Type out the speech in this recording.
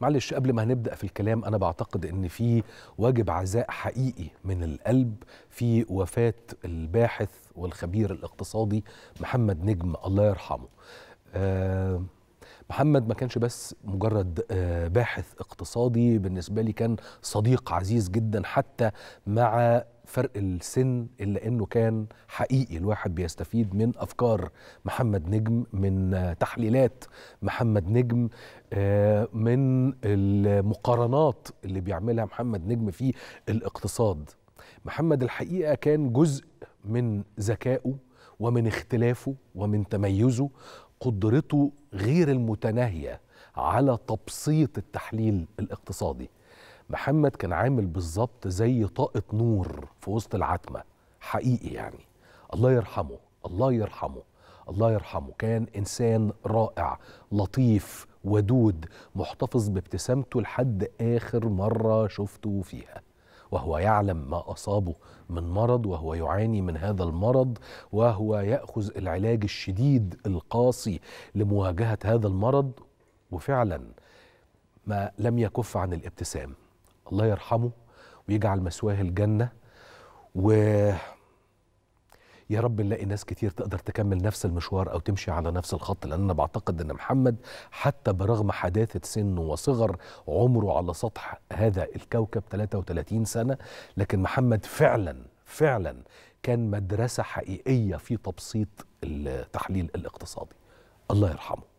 معلش قبل ما هنبدا في الكلام انا بعتقد ان في واجب عزاء حقيقي من القلب في وفاه الباحث والخبير الاقتصادي محمد نجم الله يرحمه آه محمد ما كانش بس مجرد آه، باحث اقتصادي بالنسبه لي كان صديق عزيز جدا حتى مع فرق السن الا انه كان حقيقي الواحد بيستفيد من افكار محمد نجم من تحليلات محمد نجم آه، من المقارنات اللي بيعملها محمد نجم في الاقتصاد محمد الحقيقه كان جزء من ذكائه ومن اختلافه ومن تميزه قدرته غير المتناهيه على تبسيط التحليل الاقتصادي محمد كان عامل بالظبط زي طاقه نور في وسط العتمه حقيقي يعني الله يرحمه الله يرحمه الله يرحمه كان انسان رائع لطيف ودود محتفظ بابتسامته لحد اخر مره شفته فيها وهو يعلم ما اصابه من مرض وهو يعاني من هذا المرض وهو ياخذ العلاج الشديد القاسي لمواجهه هذا المرض وفعلا ما لم يكف عن الابتسام الله يرحمه ويجعل مثواه الجنه و يا رب نلاقي ناس كتير تقدر تكمل نفس المشوار او تمشي على نفس الخط لان انا بعتقد ان محمد حتى برغم حداثه سنه وصغر عمره على سطح هذا الكوكب 33 سنه لكن محمد فعلا فعلا كان مدرسه حقيقيه في تبسيط التحليل الاقتصادي الله يرحمه